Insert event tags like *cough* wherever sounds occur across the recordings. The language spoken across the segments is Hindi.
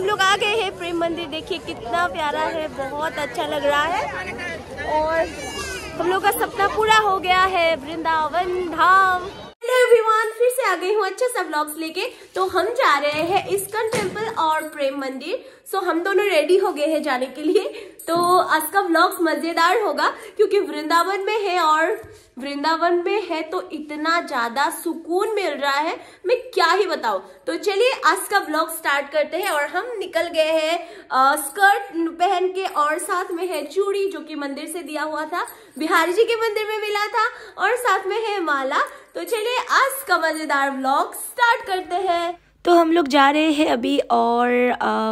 हम लोग आ गए हैं प्रेम मंदिर देखिए कितना प्यारा है बहुत अच्छा लग रहा है और हम लोग का सपना पूरा हो गया है वृंदावन धाम एवरीवन फिर से आ गई हूँ अच्छे सब ब्लॉग्स लेके तो हम जा रहे हैं इस्कन टेम्पल और प्रेम मंदिर सो हम दोनों रेडी हो गए हैं जाने के लिए तो आज का ब्लॉग्स मजेदार होगा क्योंकि वृंदावन में है और वृंदावन में है तो इतना ज्यादा सुकून मिल रहा है मैं क्या ही बताऊ तो चलिए आज का ब्लॉग स्टार्ट करते हैं और हम निकल गए हैं स्कर्ट पहन के और साथ में है चूड़ी जो कि मंदिर से दिया हुआ था बिहारी जी के मंदिर में मिला था और साथ में है माला तो चलिए आज का मज़ेदार ब्लॉग स्टार्ट करते हैं तो हम लोग जा रहे हैं अभी और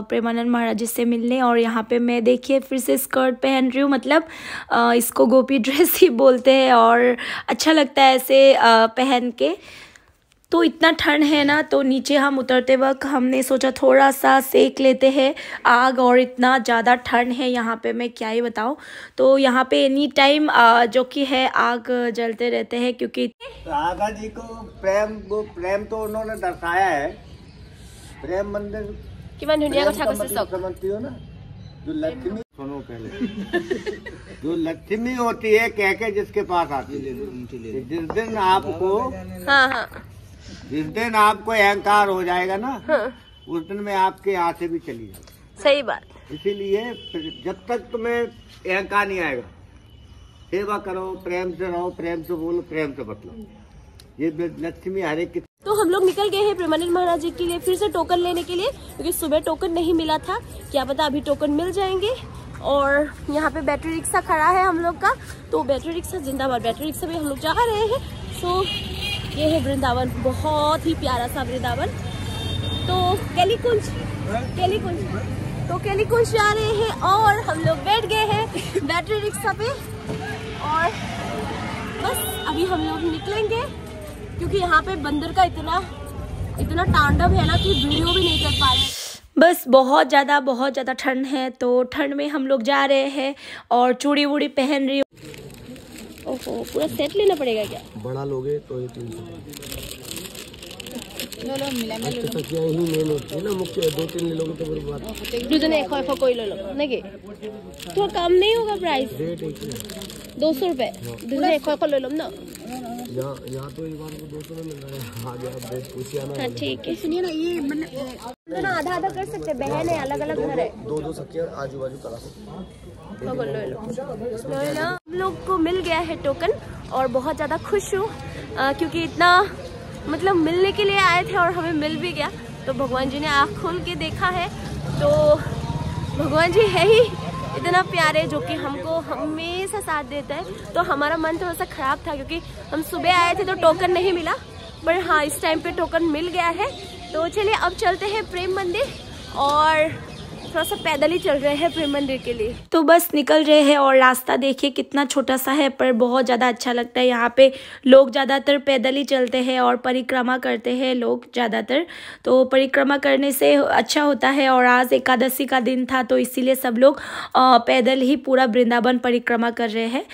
प्रेमानंद महाराज जी से मिलने और यहाँ पे मैं देखिए फिर से स्कर्ट पहन रही हूँ मतलब आ, इसको गोपी ड्रेस ही बोलते हैं और अच्छा लगता है ऐसे आ, पहन के तो इतना ठंड है ना तो नीचे हम उतरते वक्त हमने सोचा थोड़ा सा सेक लेते हैं आग और इतना ज़्यादा ठंड है यहाँ पे मैं क्या ही बताऊँ तो यहाँ पे एनी टाइम जो कि है आग जलते रहते हैं क्योंकि राधा जी को प्रेम प्रेम तो उन्होंने दर्शाया है प्रेम मंदिर समझती हो ना जो लक्ष्मी सुनो पहले *laughs* जो लक्ष्मी होती है कह के जिसके पास आती है जिस दिन आपको हाँ हाँ जिस दिन आपको अहंकार हो जाएगा ना हाँ। उस दिन में आपके यहाँ से भी चली सही बात इसीलिए जब तक तुम्हें अहंकार नहीं आएगा सेवा करो प्रेम से रहो प्रेम से बोलो प्रेम से बतलो ये लक्ष्मी हरे की तो हम लोग निकल गए हैं प्रेमानंद महाराज जी के लिए फिर से टोकन लेने के लिए क्योंकि सुबह टोकन नहीं मिला था क्या पता अभी टोकन मिल जाएंगे और यहाँ पे बैटरी रिक्शा खड़ा है हम लोग का तो बैटरी रिक्शा जिंदाबाद बैटरी रिक्शा में हम लोग जा रहे हैं सो ये है वृंदावन बहुत ही प्यारा सा वृंदावन तो कैली कुंज कैली कुंज तो कैली कुंज जा रहे हैं और हम लोग बैठ गए हैं बैटरी रिक्शा पे और बस अभी हम लोग निकलेंगे क्योंकि यहाँ पे बंदर का इतना इतना तांडव है ना कि वीडियो भी नहीं कर पा रहे बस बहुत ज़्यादा बहुत ज़्यादा ठंड है तो ठंड में हम लोग जा रहे हैं और चूड़ी वूड़ी पहन रही ओहो पूरा सेट लेना पड़ेगा क्या बड़ा लोगे तो ये तीन सौ तो दो तो तो कोई ले लो कम नहीं होगा प्राइस दो सौ हाँ। हाँ, ठीक है सुनिए ना आधा मतलब, आधा कर सकते बहन है अलग अलग घर है दो दो सकिया आजू बाजू करा सकते लो लो हम लोग को मिल गया है टोकन और बहुत ज़्यादा खुश हूँ क्योंकि इतना मतलब मिलने के लिए आए थे और हमें मिल भी गया तो भगवान जी ने आँख खोल के देखा है तो भगवान जी है ही इतना प्यारे जो कि हमको हमेशा साथ देता है तो हमारा मन थोड़ा सा ख़राब था क्योंकि हम सुबह आए थे तो टोकन नहीं मिला पर हाँ इस टाइम पे टोकन मिल गया है तो चलिए अब चलते हैं प्रेम मंदिर और थोड़ा सा पैदल ही चल रहे हैं प्रेम मंदिर के लिए तो बस निकल रहे हैं और रास्ता देखिए कितना छोटा सा है पर बहुत ज़्यादा अच्छा लगता है यहाँ पे लोग ज़्यादातर पैदल ही चलते हैं और परिक्रमा करते हैं लोग ज़्यादातर तो परिक्रमा करने से अच्छा होता है और आज एकादशी का दिन था तो इसीलिए सब लोग पैदल ही पूरा वृंदावन परिक्रमा कर रहे हैं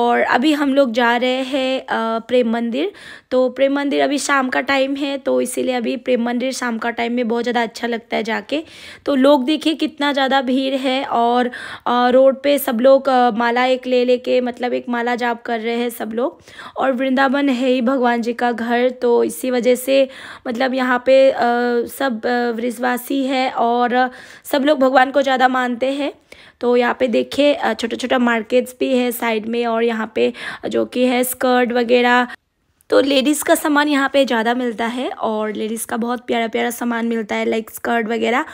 और अभी हम लोग जा रहे हैं प्रेम मंदिर तो प्रेम मंदिर अभी शाम का टाइम है तो इसीलिए अभी प्रेम मंदिर शाम का टाइम में बहुत ज़्यादा अच्छा लगता है जाके तो लोग देखिए कितना ज़्यादा भीड़ है और रोड पे सब लोग माला एक ले लेके मतलब एक माला जाप कर रहे हैं सब लोग और वृंदावन है ही भगवान जी का घर तो इसी वजह से मतलब यहाँ पे सब वृजवासी है और सब लोग भगवान को ज़्यादा मानते हैं तो यहाँ पे देखिए छोटा छोटा मार्केट्स भी है साइड में और यहाँ पे जो कि है स्कर्ट वगैरह तो लेडीज़ का सामान यहाँ पे ज़्यादा मिलता है और लेडीज़ का बहुत प्यारा प्यारा सामान मिलता है लाइक स्कर्ट वगैरह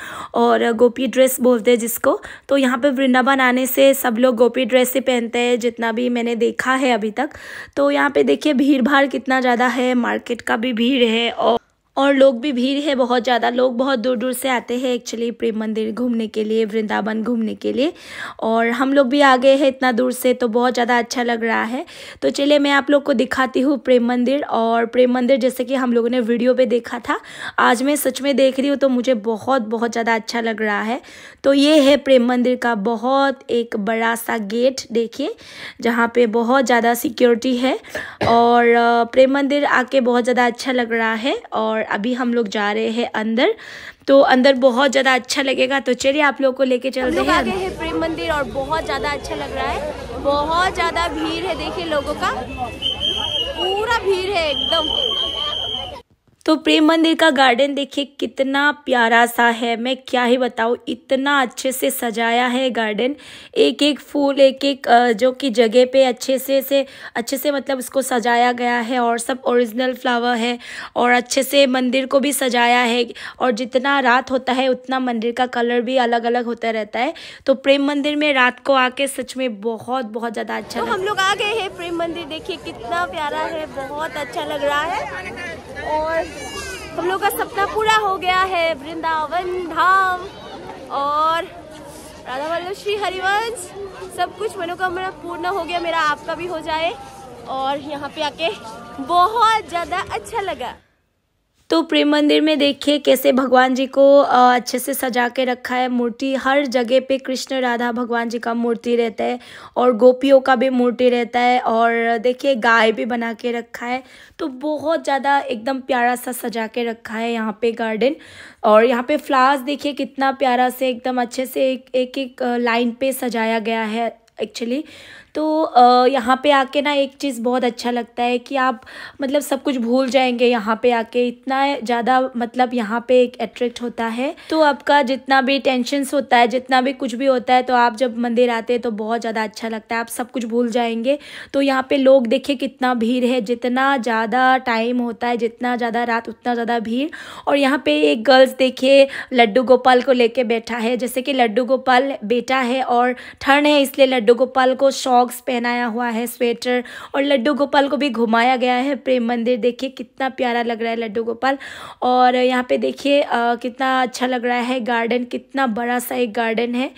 और गोपी ड्रेस बोलते हैं जिसको तो यहाँ पे वृंदावन आने से सब लोग गोपी ड्रेस ही पहनते हैं जितना भी मैंने देखा है अभी तक तो यहाँ पे देखिए भीड़ भाड़ कितना ज़्यादा है मार्केट का भी भीड़ है और और लोग भी भीड़ है बहुत ज़्यादा लोग बहुत दूर दूर से आते हैं एक्चुअली प्रेम मंदिर घूमने के लिए वृंदावन घूमने के लिए और हम लोग भी आ गए हैं इतना दूर से तो बहुत ज़्यादा अच्छा लग रहा है तो चलिए मैं आप लोग को दिखाती हूँ प्रेम मंदिर और प्रेम मंदिर जैसे कि हम लोगों ने वीडियो पर देखा था आज मैं सच में देख रही हूँ तो मुझे बहुत बहुत ज़्यादा अच्छा लग रहा है तो ये है प्रेम मंदिर का बहुत एक बड़ा सा गेट देखिए जहाँ पर बहुत ज़्यादा सिक्योरिटी है और प्रेम मंदिर आके बहुत ज़्यादा अच्छा लग रहा है और अभी हम लोग जा रहे हैं अंदर तो अंदर बहुत ज़्यादा अच्छा लगेगा तो चलिए आप लोग को लेके रहे हैं है प्रेम मंदिर और बहुत ज़्यादा अच्छा लग रहा है बहुत ज़्यादा भीड़ है देखिए लोगों का पूरा भीड़ है एकदम तो प्रेम मंदिर का गार्डन देखिए कितना प्यारा सा है मैं क्या ही बताऊँ इतना अच्छे से सजाया है गार्डन एक एक फूल एक एक जो कि जगह पे अच्छे से से अच्छे से मतलब उसको सजाया गया है और सब ओरिजिनल फ्लावर है और अच्छे से मंदिर को भी सजाया है और जितना रात होता है उतना मंदिर का कलर भी अलग अलग होता रहता है तो प्रेम मंदिर में रात को आके सच में बहुत बहुत ज़्यादा अच्छा तो हम लोग आ गए हैं प्रेम मंदिर देखिए कितना प्यारा है बहुत अच्छा लग रहा है और हम लोग का सपना पूरा हो गया है वृंदावन धाम और राधा वल्लभ श्री हरिवंश सब कुछ मनोकामना पूर्ण हो गया मेरा आपका भी हो जाए और यहाँ पे आके बहुत ज़्यादा अच्छा लगा तो प्रेम मंदिर में देखिए कैसे भगवान जी को अच्छे से सजा के रखा है मूर्ति हर जगह पे कृष्ण राधा भगवान जी का मूर्ति रहता है और गोपियों का भी मूर्ति रहता है और देखिए गाय भी बना के रखा है तो बहुत ज़्यादा एकदम प्यारा सा सजा के रखा है यहाँ पे गार्डन और यहाँ पे फ्लावर्स देखिए कितना प्यारा से एकदम अच्छे से एक एक, एक लाइन पर सजाया गया है एक्चुअली तो यहाँ पे आके ना एक चीज़ बहुत अच्छा लगता है कि आप मतलब सब कुछ भूल जाएंगे यहाँ पे आके इतना ज़्यादा मतलब यहाँ पे एक अट्रैक्ट होता है तो आपका जितना भी टेंशनस होता है जितना भी कुछ भी होता है तो आप जब मंदिर आते हैं तो बहुत ज़्यादा अच्छा लगता है आप सब कुछ भूल जाएंगे तो यहाँ पर लोग देखिए कितना भीड़ है जितना ज़्यादा टाइम होता है जितना ज़्यादा रात उतना ज़्यादा भीड़ और यहाँ पर एक गर्ल्स देखिए लड्डू गोपाल को लेके बैठा है जैसे कि लड्डू गोपाल बेटा है और ठंड है इसलिए लड्डू गोपाल को शौक सॉक्स पहनाया हुआ है स्वेटर और लड्डू गोपाल को भी घुमाया गया है प्रेम मंदिर देखिए कितना प्यारा लग रहा है लड्डू गोपाल और यहाँ पे देखिए कितना अच्छा लग रहा है गार्डन कितना बड़ा सा एक गार्डन है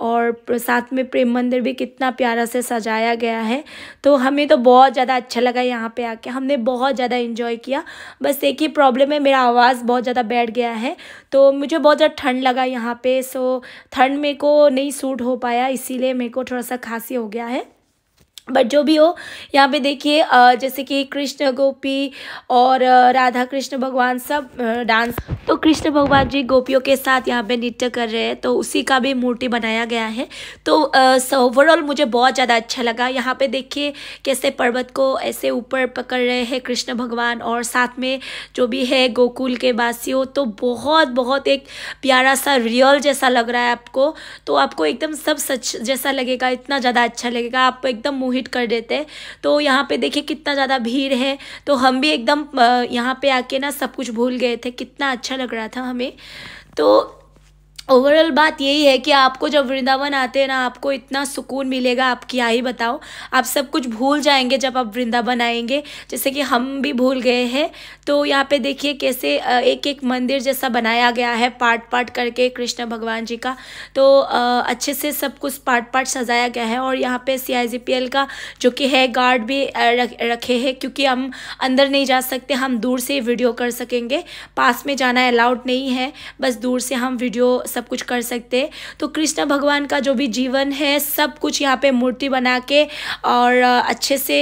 और साथ में प्रेम मंदिर भी कितना प्यारा से सजाया गया है तो हमें तो बहुत ज़्यादा अच्छा लगा यहाँ पे आके हमने बहुत ज़्यादा इन्जॉय किया बस एक ही प्रॉब्लम है मेरा आवाज़ बहुत ज़्यादा बैठ गया है तो मुझे बहुत ज़्यादा ठंड लगा यहाँ पे सो ठंड मेरे को नहीं सूट हो पाया इसीलिए मेरे को थोड़ा सा खांसी हो गया है बट जो भी हो यहाँ पे देखिए जैसे कि कृष्ण गोपी और राधा कृष्ण भगवान सब डांस तो कृष्ण भगवान जी गोपियों के साथ यहाँ पे नृत्य कर रहे हैं तो उसी का भी मूर्ति बनाया गया है तो ओवरऑल मुझे बहुत ज़्यादा अच्छा लगा यहाँ पे देखिए कैसे पर्वत को ऐसे ऊपर पकड़ रहे हैं कृष्ण भगवान और साथ में जो भी है गोकुल के वासियों तो बहुत बहुत एक प्यारा सा रियल जैसा लग रहा है आपको तो आपको एकदम सब सच जैसा लगेगा इतना ज़्यादा अच्छा लगेगा आप एकदम मुहि हिट कर देते हैं तो यहाँ पे देखिए कितना ज़्यादा भीड़ है तो हम भी एकदम यहाँ पे आके ना सब कुछ भूल गए थे कितना अच्छा लग रहा था हमें तो ओवरऑल बात यही है कि आपको जब वृंदावन आते हैं ना आपको इतना सुकून मिलेगा आप क्या ही बताओ आप सब कुछ भूल जाएंगे जब आप वृंदावन आएंगे जैसे कि हम भी भूल गए हैं तो यहाँ पे देखिए कैसे एक एक मंदिर जैसा बनाया गया है पार्ट पार्ट करके कृष्ण भगवान जी का तो अच्छे से सब कुछ पार्ट पार्ट सजाया गया है और यहाँ पर सी का जो कि है गार्ड भी रखे है क्योंकि हम अंदर नहीं जा सकते हम दूर से वीडियो कर सकेंगे पास में जाना अलाउड नहीं है बस दूर से हम वीडियो सब कुछ कर सकते तो कृष्ण भगवान का जो भी जीवन है सब कुछ यहाँ पे मूर्ति बना के और अच्छे से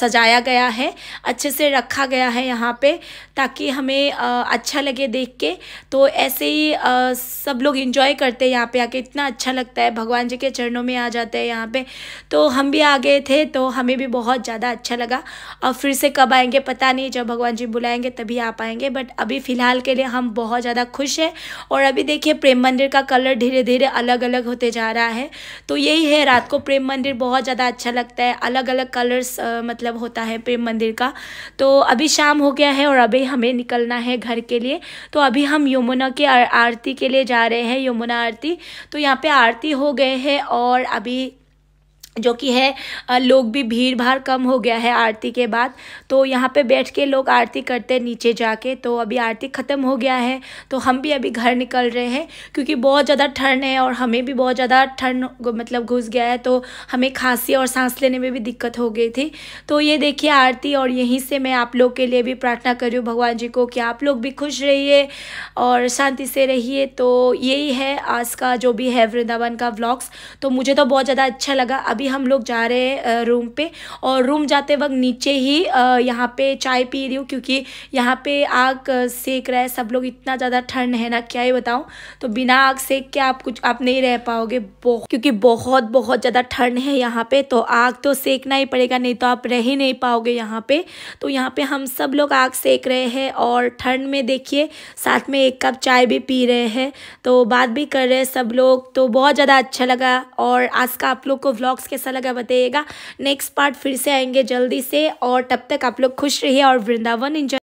सजाया गया है अच्छे से रखा गया है यहाँ पे ताकि हमें अच्छा लगे देख के तो ऐसे ही सब लोग इंजॉय करते हैं यहाँ पे आके इतना अच्छा लगता है भगवान जी के चरणों में आ जाते हैं यहाँ पे तो हम भी आ गए थे तो हमें भी बहुत ज़्यादा अच्छा लगा और फिर से कब आएंगे पता नहीं जब भगवान जी बुलाएंगे तभी आ पाएंगे बट अभी फ़िलहाल के लिए हम बहुत ज़्यादा खुश हैं और अभी देखिए प्रेमन मंदिर का कलर धीरे धीरे अलग अलग होते जा रहा है तो यही है रात को प्रेम मंदिर बहुत ज़्यादा अच्छा लगता है अलग अलग कलर्स मतलब होता है प्रेम मंदिर का तो अभी शाम हो गया है और अभी हमें निकलना है घर के लिए तो अभी हम यमुना के आरती के लिए जा रहे हैं यमुना आरती तो यहाँ पे आरती हो गए हैं और अभी जो कि है लोग भी भीड़ भाड़ कम हो गया है आरती के बाद तो यहाँ पे बैठ के लोग आरती करते हैं नीचे जाके तो अभी आरती ख़त्म हो गया है तो हम भी अभी घर निकल रहे हैं क्योंकि बहुत ज़्यादा ठंड है और हमें भी बहुत ज़्यादा ठंड मतलब घुस गया है तो हमें खांसी और सांस लेने में भी दिक्कत हो गई थी तो ये देखिए आरती और यहीं से मैं आप लोग के लिए भी प्रार्थना कर रही हूँ भगवान जी को कि आप लोग भी खुश रहिए और शांति से रहिए तो यही है आज का जो भी है वृंदावन का ब्लॉग्स तो मुझे तो बहुत ज़्यादा अच्छा लगा अभी अभी हम लोग जा रहे हैं रूम पे और रूम जाते वक्त नीचे ही यहाँ पे चाय पी रही हूँ क्योंकि यहाँ पे आग सेक रहा है सब लोग इतना ज़्यादा ठंड है ना क्या ही बताऊँ तो बिना आग सेक के आप कुछ आप नहीं रह पाओगे क्योंकि बहुत बहुत ज़्यादा ठंड है यहाँ पे तो आग तो सेकना ही पड़ेगा नहीं तो आप रह ही नहीं पाओगे यहाँ पे तो यहाँ पे हम सब लोग आग सेक रहे हैं और ठंड में देखिए साथ में एक कप चाय भी पी रहे हैं तो बात भी कर रहे हैं सब लोग तो बहुत ज़्यादा अच्छा लगा और आज का आप लोग को व्लॉग्स के कैसा लगा बताइएगा नेक्स्ट पार्ट फिर से आएंगे जल्दी से और तब तक आप लोग खुश रहिए और वृंदावन इंजॉय